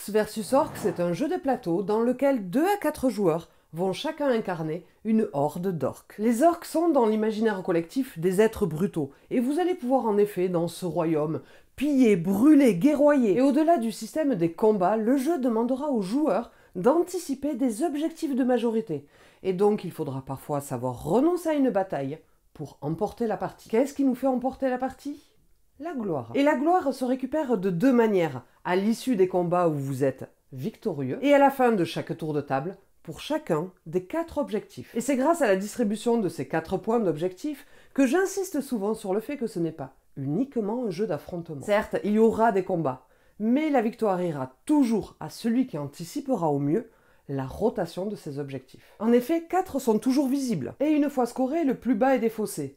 Orcs vs Orcs est un jeu de plateau dans lequel 2 à 4 joueurs vont chacun incarner une horde d'orcs. Les orcs sont dans l'imaginaire collectif des êtres brutaux, et vous allez pouvoir en effet, dans ce royaume, piller, brûler, guerroyer. Et au-delà du système des combats, le jeu demandera aux joueurs d'anticiper des objectifs de majorité, et donc il faudra parfois savoir renoncer à une bataille pour emporter la partie. Qu'est-ce qui nous fait emporter la partie la gloire. Et la gloire se récupère de deux manières, à l'issue des combats où vous êtes victorieux et à la fin de chaque tour de table pour chacun des quatre objectifs. Et c'est grâce à la distribution de ces quatre points d'objectifs que j'insiste souvent sur le fait que ce n'est pas uniquement un jeu d'affrontement. Certes, il y aura des combats, mais la victoire ira toujours à celui qui anticipera au mieux la rotation de ses objectifs. En effet, quatre sont toujours visibles, et une fois scoré, le plus bas est défaussé.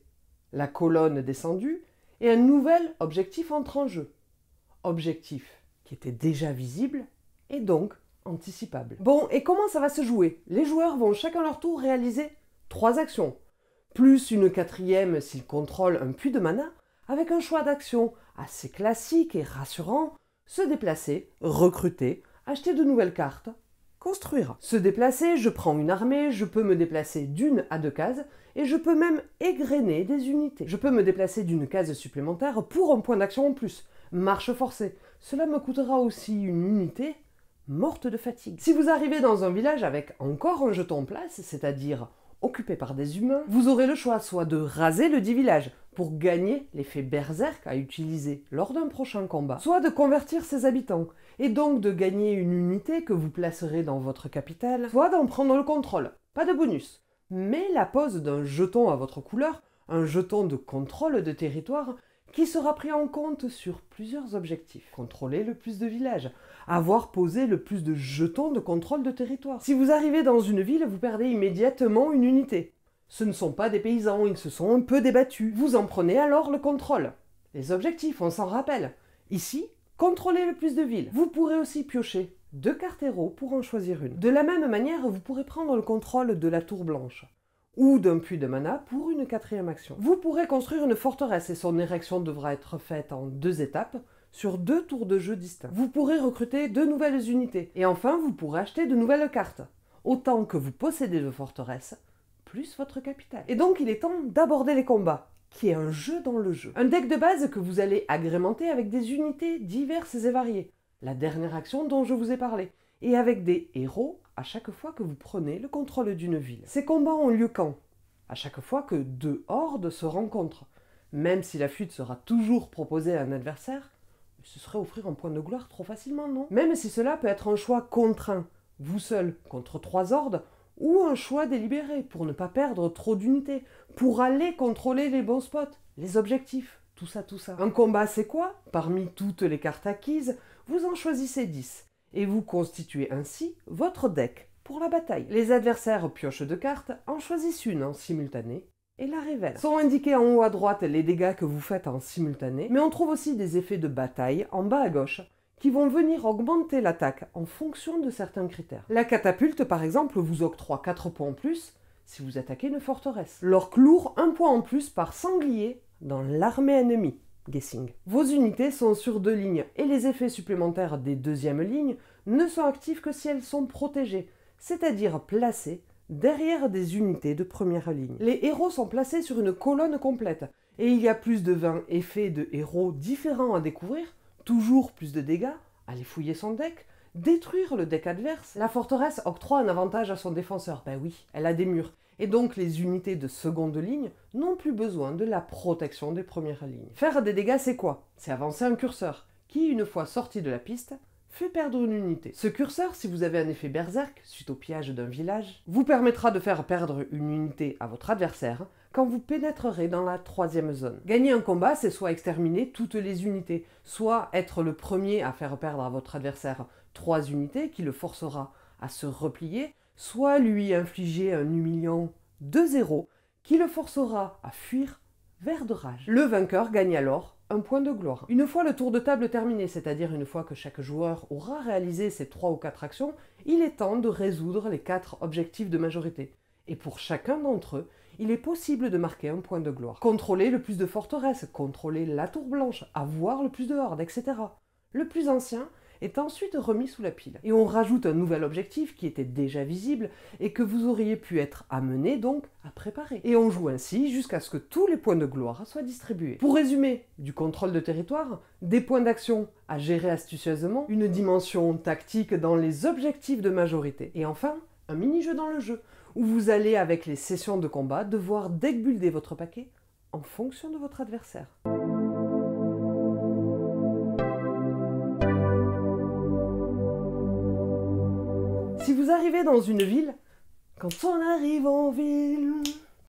La colonne descendue et un nouvel objectif entre en jeu. Objectif qui était déjà visible et donc anticipable. Bon, et comment ça va se jouer Les joueurs vont chacun leur tour réaliser trois actions, plus une quatrième s'ils contrôlent un puits de mana, avec un choix d'action assez classique et rassurant, se déplacer, recruter, acheter de nouvelles cartes, construire. Se déplacer, je prends une armée, je peux me déplacer d'une à deux cases, et je peux même égrener des unités. Je peux me déplacer d'une case supplémentaire pour un point d'action en plus. Marche forcée. Cela me coûtera aussi une unité morte de fatigue. Si vous arrivez dans un village avec encore un jeton en place, c'est-à-dire occupé par des humains, vous aurez le choix soit de raser le dit village, pour gagner l'effet berserk à utiliser lors d'un prochain combat, soit de convertir ses habitants, et donc de gagner une unité que vous placerez dans votre capitale, soit d'en prendre le contrôle. Pas de bonus. Mais la pose d'un jeton à votre couleur, un jeton de contrôle de territoire, qui sera pris en compte sur plusieurs objectifs. Contrôler le plus de villages, avoir posé le plus de jetons de contrôle de territoire. Si vous arrivez dans une ville, vous perdez immédiatement une unité. Ce ne sont pas des paysans, ils se sont un peu débattus. Vous en prenez alors le contrôle. Les objectifs, on s'en rappelle. Ici, contrôlez le plus de villes. Vous pourrez aussi piocher deux cartes héros pour en choisir une. De la même manière, vous pourrez prendre le contrôle de la tour blanche ou d'un puits de mana pour une quatrième action. Vous pourrez construire une forteresse et son érection devra être faite en deux étapes sur deux tours de jeu distincts. Vous pourrez recruter deux nouvelles unités et enfin vous pourrez acheter de nouvelles cartes. Autant que vous possédez de forteresses, plus votre capital. Et donc il est temps d'aborder les combats qui est un jeu dans le jeu. Un deck de base que vous allez agrémenter avec des unités diverses et variées, la dernière action dont je vous ai parlé, et avec des héros à chaque fois que vous prenez le contrôle d'une ville. Ces combats ont lieu quand À chaque fois que deux hordes se rencontrent. Même si la fuite sera toujours proposée à un adversaire, ce serait offrir un point de gloire trop facilement, non Même si cela peut être un choix contraint, vous seul contre trois hordes, ou un choix délibéré pour ne pas perdre trop d'unités, pour aller contrôler les bons spots, les objectifs, tout ça, tout ça. Un combat, c'est quoi Parmi toutes les cartes acquises, vous en choisissez 10 et vous constituez ainsi votre deck pour la bataille. Les adversaires piochent de cartes, en choisissent une en simultané et la révèlent. Sont indiqués en haut à droite les dégâts que vous faites en simultané, mais on trouve aussi des effets de bataille en bas à gauche qui vont venir augmenter l'attaque en fonction de certains critères. La catapulte, par exemple, vous octroie 4 points en plus si vous attaquez une forteresse. L'orque lourd, 1 point en plus par sanglier dans l'armée ennemie. Guessing. Vos unités sont sur deux lignes et les effets supplémentaires des deuxièmes lignes ne sont actifs que si elles sont protégées, c'est-à-dire placées derrière des unités de première ligne. Les héros sont placés sur une colonne complète et il y a plus de 20 effets de héros différents à découvrir toujours plus de dégâts, aller fouiller son deck, détruire le deck adverse. La forteresse octroie un avantage à son défenseur, ben oui, elle a des murs. Et donc les unités de seconde ligne n'ont plus besoin de la protection des premières lignes. Faire des dégâts, c'est quoi C'est avancer un curseur, qui, une fois sorti de la piste, fait perdre une unité. Ce curseur, si vous avez un effet berserk suite au pillage d'un village, vous permettra de faire perdre une unité à votre adversaire quand vous pénétrerez dans la troisième zone. Gagner un combat, c'est soit exterminer toutes les unités, soit être le premier à faire perdre à votre adversaire trois unités qui le forcera à se replier, soit lui infliger un humiliant 2-0 qui le forcera à fuir vers de rage. Le vainqueur gagne alors un point de gloire. Une fois le tour de table terminé, c'est-à-dire une fois que chaque joueur aura réalisé ses 3 ou 4 actions, il est temps de résoudre les 4 objectifs de majorité. Et pour chacun d'entre eux, il est possible de marquer un point de gloire. Contrôler le plus de forteresses, contrôler la tour blanche, avoir le plus de hordes, etc. Le plus ancien est ensuite remis sous la pile. Et on rajoute un nouvel objectif qui était déjà visible et que vous auriez pu être amené donc à préparer. Et on joue ainsi jusqu'à ce que tous les points de gloire soient distribués. Pour résumer, du contrôle de territoire, des points d'action à gérer astucieusement, une dimension tactique dans les objectifs de majorité, et enfin un mini-jeu dans le jeu, où vous allez avec les sessions de combat devoir débulder votre paquet en fonction de votre adversaire. Si vous arrivez dans une ville, quand on arrive en ville,